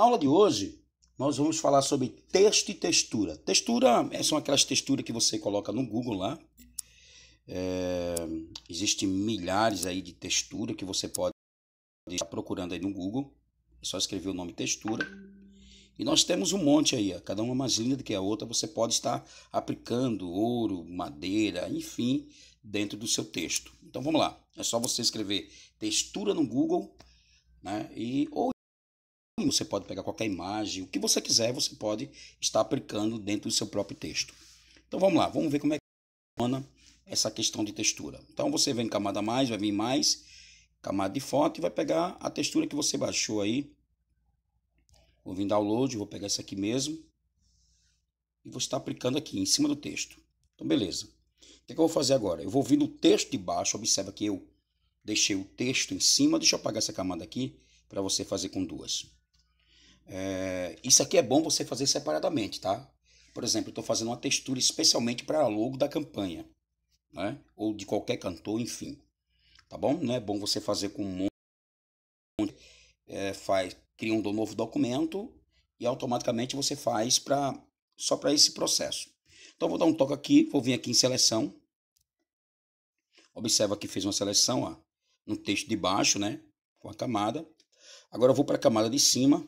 aula de hoje, nós vamos falar sobre texto e textura. Textura são aquelas texturas que você coloca no Google lá. É, Existem milhares aí de textura que você pode estar procurando aí no Google. É só escrever o nome textura. E nós temos um monte aí, ó, cada uma mais linda do que a outra. Você pode estar aplicando ouro, madeira, enfim, dentro do seu texto. Então vamos lá. É só você escrever textura no Google, né? E ou você pode pegar qualquer imagem, o que você quiser, você pode estar aplicando dentro do seu próprio texto. Então vamos lá, vamos ver como é que funciona essa questão de textura. Então você vem em camada mais, vai vir mais, camada de foto e vai pegar a textura que você baixou aí. Vou vir download, vou pegar essa aqui mesmo e vou estar aplicando aqui em cima do texto. Então beleza. O que, é que eu vou fazer agora? Eu vou vir no texto de baixo, observa que eu deixei o texto em cima, deixa eu apagar essa camada aqui para você fazer com duas. Isso aqui é bom você fazer separadamente, tá? Por exemplo, estou fazendo uma textura especialmente para logo da campanha, né? Ou de qualquer cantor, enfim. Tá bom? Não é bom você fazer com um monte. É, faz, cria um novo documento e automaticamente você faz para só para esse processo. Então vou dar um toque aqui, vou vir aqui em seleção. Observa que fez uma seleção, ó, no texto de baixo, né, com a camada. Agora eu vou para a camada de cima,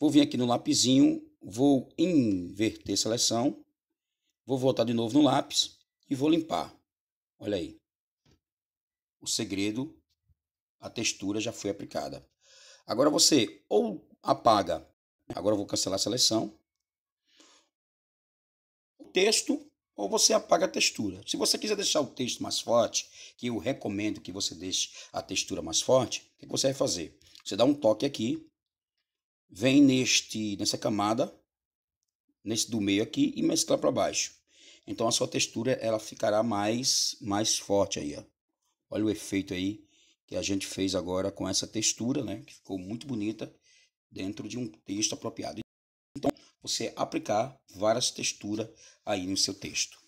Vou vir aqui no lapisinho, vou inverter seleção, vou voltar de novo no lápis e vou limpar. Olha aí. O segredo, a textura já foi aplicada. Agora você ou apaga, agora eu vou cancelar a seleção, o texto ou você apaga a textura. Se você quiser deixar o texto mais forte, que eu recomendo que você deixe a textura mais forte, o que você vai fazer? Você dá um toque aqui vem neste nessa camada, nesse do meio aqui e mesclar para baixo. Então a sua textura ela ficará mais mais forte aí, ó. Olha o efeito aí que a gente fez agora com essa textura, né? Que ficou muito bonita dentro de um texto apropriado. Então você aplicar várias texturas aí no seu texto.